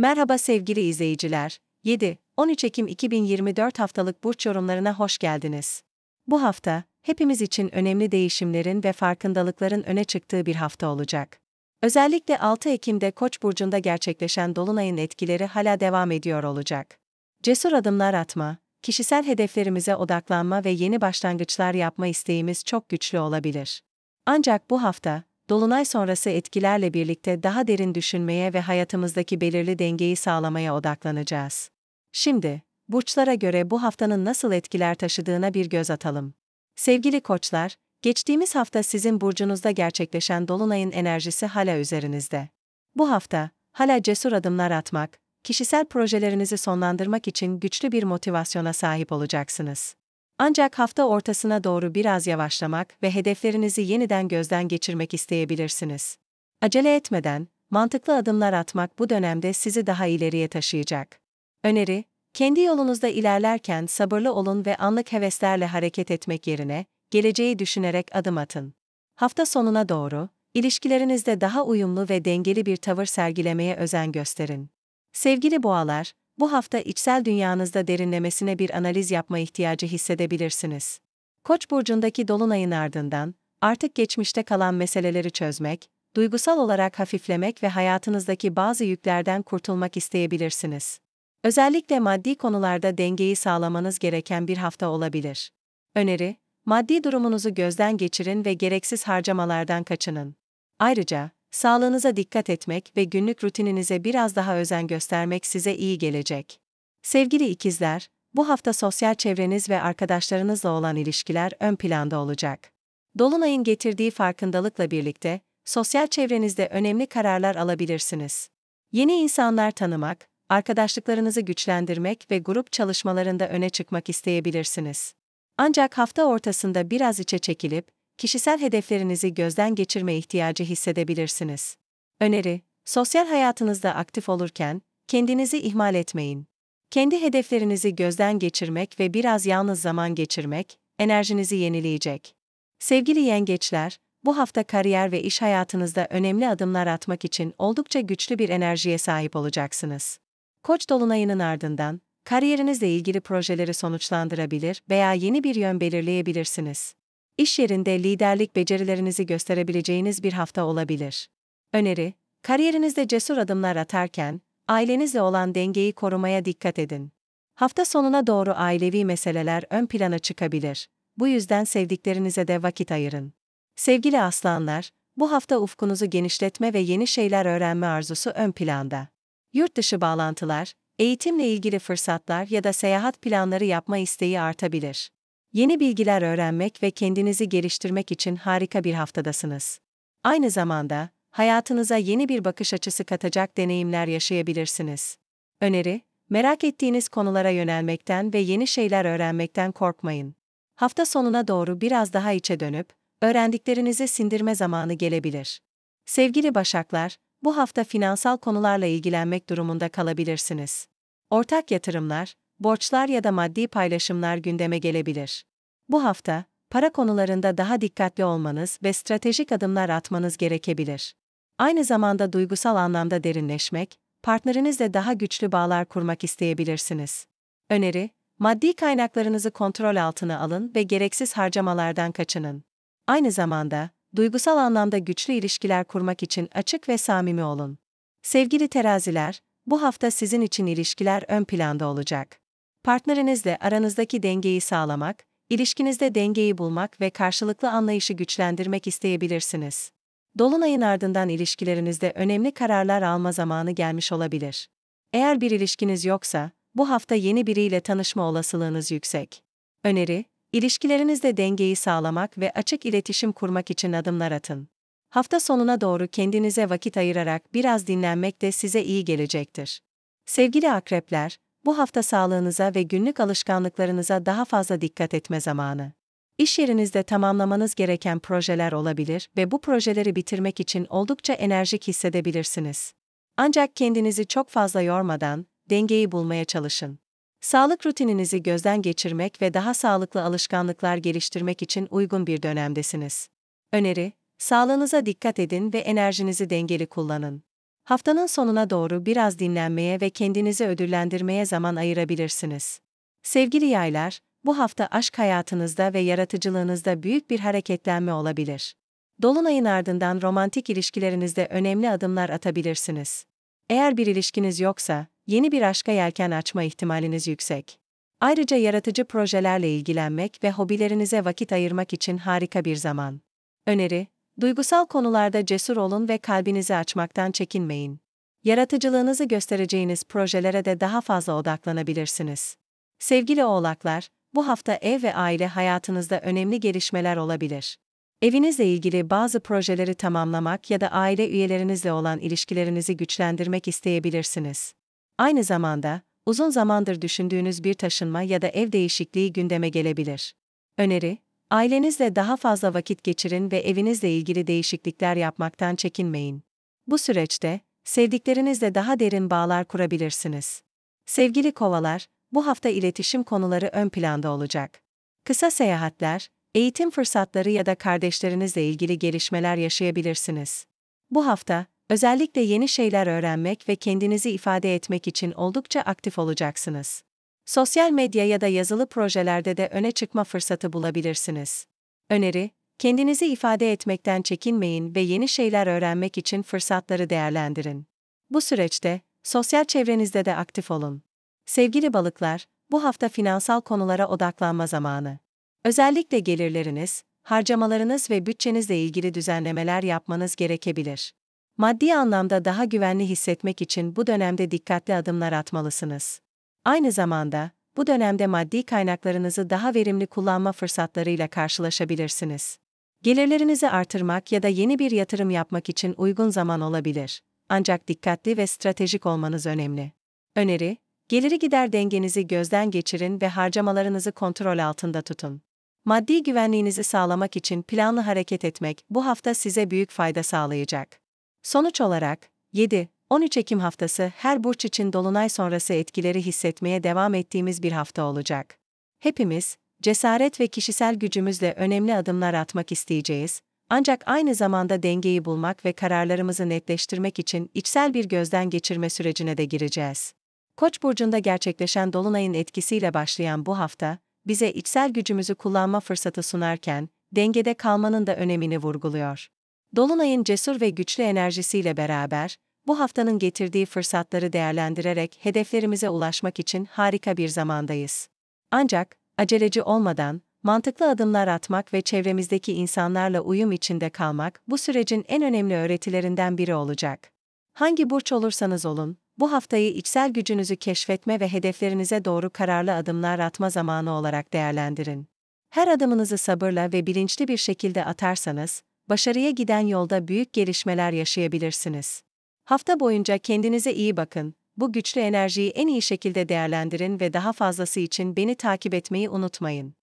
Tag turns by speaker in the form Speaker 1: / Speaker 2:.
Speaker 1: Merhaba sevgili izleyiciler. 7-13 Ekim 2024 haftalık burç yorumlarına hoş geldiniz. Bu hafta hepimiz için önemli değişimlerin ve farkındalıkların öne çıktığı bir hafta olacak. Özellikle 6 Ekim'de Koç burcunda gerçekleşen dolunayın etkileri hala devam ediyor olacak. Cesur adımlar atma, kişisel hedeflerimize odaklanma ve yeni başlangıçlar yapma isteğimiz çok güçlü olabilir. Ancak bu hafta dolunay sonrası etkilerle birlikte daha derin düşünmeye ve hayatımızdaki belirli dengeyi sağlamaya odaklanacağız. Şimdi, burçlara göre bu haftanın nasıl etkiler taşıdığına bir göz atalım. Sevgili koçlar, geçtiğimiz hafta sizin burcunuzda gerçekleşen dolunayın enerjisi hala üzerinizde. Bu hafta, hala cesur adımlar atmak, kişisel projelerinizi sonlandırmak için güçlü bir motivasyona sahip olacaksınız. Ancak hafta ortasına doğru biraz yavaşlamak ve hedeflerinizi yeniden gözden geçirmek isteyebilirsiniz. Acele etmeden, mantıklı adımlar atmak bu dönemde sizi daha ileriye taşıyacak. Öneri, kendi yolunuzda ilerlerken sabırlı olun ve anlık heveslerle hareket etmek yerine, geleceği düşünerek adım atın. Hafta sonuna doğru, ilişkilerinizde daha uyumlu ve dengeli bir tavır sergilemeye özen gösterin. Sevgili boğalar, bu hafta içsel dünyanızda derinlemesine bir analiz yapma ihtiyacı hissedebilirsiniz. Koç burcundaki dolunayın ardından artık geçmişte kalan meseleleri çözmek, duygusal olarak hafiflemek ve hayatınızdaki bazı yüklerden kurtulmak isteyebilirsiniz. Özellikle maddi konularda dengeyi sağlamanız gereken bir hafta olabilir. Öneri, maddi durumunuzu gözden geçirin ve gereksiz harcamalardan kaçının. Ayrıca, Sağlığınıza dikkat etmek ve günlük rutininize biraz daha özen göstermek size iyi gelecek. Sevgili ikizler, bu hafta sosyal çevreniz ve arkadaşlarınızla olan ilişkiler ön planda olacak. Dolunay'ın getirdiği farkındalıkla birlikte sosyal çevrenizde önemli kararlar alabilirsiniz. Yeni insanlar tanımak, arkadaşlıklarınızı güçlendirmek ve grup çalışmalarında öne çıkmak isteyebilirsiniz. Ancak hafta ortasında biraz içe çekilip kişisel hedeflerinizi gözden geçirme ihtiyacı hissedebilirsiniz. Öneri, sosyal hayatınızda aktif olurken kendinizi ihmal etmeyin. Kendi hedeflerinizi gözden geçirmek ve biraz yalnız zaman geçirmek enerjinizi yenileyecek. Sevgili yengeçler, bu hafta kariyer ve iş hayatınızda önemli adımlar atmak için oldukça güçlü bir enerjiye sahip olacaksınız. Koç dolunayının ardından kariyerinizle ilgili projeleri sonuçlandırabilir veya yeni bir yön belirleyebilirsiniz iş yerinde liderlik becerilerinizi gösterebileceğiniz bir hafta olabilir. Öneri, kariyerinizde cesur adımlar atarken, ailenizle olan dengeyi korumaya dikkat edin. Hafta sonuna doğru ailevi meseleler ön plana çıkabilir. Bu yüzden sevdiklerinize de vakit ayırın. Sevgili aslanlar, bu hafta ufkunuzu genişletme ve yeni şeyler öğrenme arzusu ön planda. Yurt dışı bağlantılar, eğitimle ilgili fırsatlar ya da seyahat planları yapma isteği artabilir. Yeni bilgiler öğrenmek ve kendinizi geliştirmek için harika bir haftadasınız. Aynı zamanda, hayatınıza yeni bir bakış açısı katacak deneyimler yaşayabilirsiniz. Öneri, merak ettiğiniz konulara yönelmekten ve yeni şeyler öğrenmekten korkmayın. Hafta sonuna doğru biraz daha içe dönüp, öğrendiklerinizi sindirme zamanı gelebilir. Sevgili Başaklar, bu hafta finansal konularla ilgilenmek durumunda kalabilirsiniz. Ortak yatırımlar, borçlar ya da maddi paylaşımlar gündeme gelebilir. Bu hafta, para konularında daha dikkatli olmanız ve stratejik adımlar atmanız gerekebilir. Aynı zamanda duygusal anlamda derinleşmek, partnerinizle daha güçlü bağlar kurmak isteyebilirsiniz. Öneri, maddi kaynaklarınızı kontrol altına alın ve gereksiz harcamalardan kaçının. Aynı zamanda, duygusal anlamda güçlü ilişkiler kurmak için açık ve samimi olun. Sevgili teraziler, bu hafta sizin için ilişkiler ön planda olacak. Partnerinizle aranızdaki dengeyi sağlamak, ilişkinizde dengeyi bulmak ve karşılıklı anlayışı güçlendirmek isteyebilirsiniz. Dolunayın ardından ilişkilerinizde önemli kararlar alma zamanı gelmiş olabilir. Eğer bir ilişkiniz yoksa, bu hafta yeni biriyle tanışma olasılığınız yüksek. Öneri, ilişkilerinizde dengeyi sağlamak ve açık iletişim kurmak için adımlar atın. Hafta sonuna doğru kendinize vakit ayırarak biraz dinlenmek de size iyi gelecektir. Sevgili akrepler, bu hafta sağlığınıza ve günlük alışkanlıklarınıza daha fazla dikkat etme zamanı. İş yerinizde tamamlamanız gereken projeler olabilir ve bu projeleri bitirmek için oldukça enerjik hissedebilirsiniz. Ancak kendinizi çok fazla yormadan dengeyi bulmaya çalışın. Sağlık rutininizi gözden geçirmek ve daha sağlıklı alışkanlıklar geliştirmek için uygun bir dönemdesiniz. Öneri: Sağlığınıza dikkat edin ve enerjinizi dengeli kullanın. Haftanın sonuna doğru biraz dinlenmeye ve kendinizi ödüllendirmeye zaman ayırabilirsiniz. Sevgili yaylar, bu hafta aşk hayatınızda ve yaratıcılığınızda büyük bir hareketlenme olabilir. Dolunayın ardından romantik ilişkilerinizde önemli adımlar atabilirsiniz. Eğer bir ilişkiniz yoksa, yeni bir aşka yelken açma ihtimaliniz yüksek. Ayrıca yaratıcı projelerle ilgilenmek ve hobilerinize vakit ayırmak için harika bir zaman. Öneri, Duygusal konularda cesur olun ve kalbinizi açmaktan çekinmeyin. Yaratıcılığınızı göstereceğiniz projelere de daha fazla odaklanabilirsiniz. Sevgili oğlaklar, bu hafta ev ve aile hayatınızda önemli gelişmeler olabilir. Evinizle ilgili bazı projeleri tamamlamak ya da aile üyelerinizle olan ilişkilerinizi güçlendirmek isteyebilirsiniz. Aynı zamanda, uzun zamandır düşündüğünüz bir taşınma ya da ev değişikliği gündeme gelebilir. Öneri, Ailenizle daha fazla vakit geçirin ve evinizle ilgili değişiklikler yapmaktan çekinmeyin. Bu süreçte, sevdiklerinizle daha derin bağlar kurabilirsiniz. Sevgili kovalar, bu hafta iletişim konuları ön planda olacak. Kısa seyahatler, eğitim fırsatları ya da kardeşlerinizle ilgili gelişmeler yaşayabilirsiniz. Bu hafta, özellikle yeni şeyler öğrenmek ve kendinizi ifade etmek için oldukça aktif olacaksınız. Sosyal medya ya da yazılı projelerde de öne çıkma fırsatı bulabilirsiniz. Öneri, kendinizi ifade etmekten çekinmeyin ve yeni şeyler öğrenmek için fırsatları değerlendirin. Bu süreçte, sosyal çevrenizde de aktif olun. Sevgili balıklar, bu hafta finansal konulara odaklanma zamanı. Özellikle gelirleriniz, harcamalarınız ve bütçenizle ilgili düzenlemeler yapmanız gerekebilir. Maddi anlamda daha güvenli hissetmek için bu dönemde dikkatli adımlar atmalısınız. Aynı zamanda, bu dönemde maddi kaynaklarınızı daha verimli kullanma fırsatlarıyla karşılaşabilirsiniz. Gelirlerinizi artırmak ya da yeni bir yatırım yapmak için uygun zaman olabilir. Ancak dikkatli ve stratejik olmanız önemli. Öneri, geliri gider dengenizi gözden geçirin ve harcamalarınızı kontrol altında tutun. Maddi güvenliğinizi sağlamak için planlı hareket etmek bu hafta size büyük fayda sağlayacak. Sonuç olarak, 7. 13 Ekim haftası her burç için dolunay sonrası etkileri hissetmeye devam ettiğimiz bir hafta olacak. Hepimiz cesaret ve kişisel gücümüzle önemli adımlar atmak isteyeceğiz. Ancak aynı zamanda dengeyi bulmak ve kararlarımızı netleştirmek için içsel bir gözden geçirme sürecine de gireceğiz. Koç burcunda gerçekleşen dolunayın etkisiyle başlayan bu hafta bize içsel gücümüzü kullanma fırsatı sunarken dengede kalmanın da önemini vurguluyor. Dolunayın cesur ve güçlü enerjisiyle beraber bu haftanın getirdiği fırsatları değerlendirerek hedeflerimize ulaşmak için harika bir zamandayız. Ancak, aceleci olmadan, mantıklı adımlar atmak ve çevremizdeki insanlarla uyum içinde kalmak bu sürecin en önemli öğretilerinden biri olacak. Hangi burç olursanız olun, bu haftayı içsel gücünüzü keşfetme ve hedeflerinize doğru kararlı adımlar atma zamanı olarak değerlendirin. Her adımınızı sabırla ve bilinçli bir şekilde atarsanız, başarıya giden yolda büyük gelişmeler yaşayabilirsiniz. Hafta boyunca kendinize iyi bakın. Bu güçlü enerjiyi en iyi şekilde değerlendirin ve daha fazlası için beni takip etmeyi unutmayın.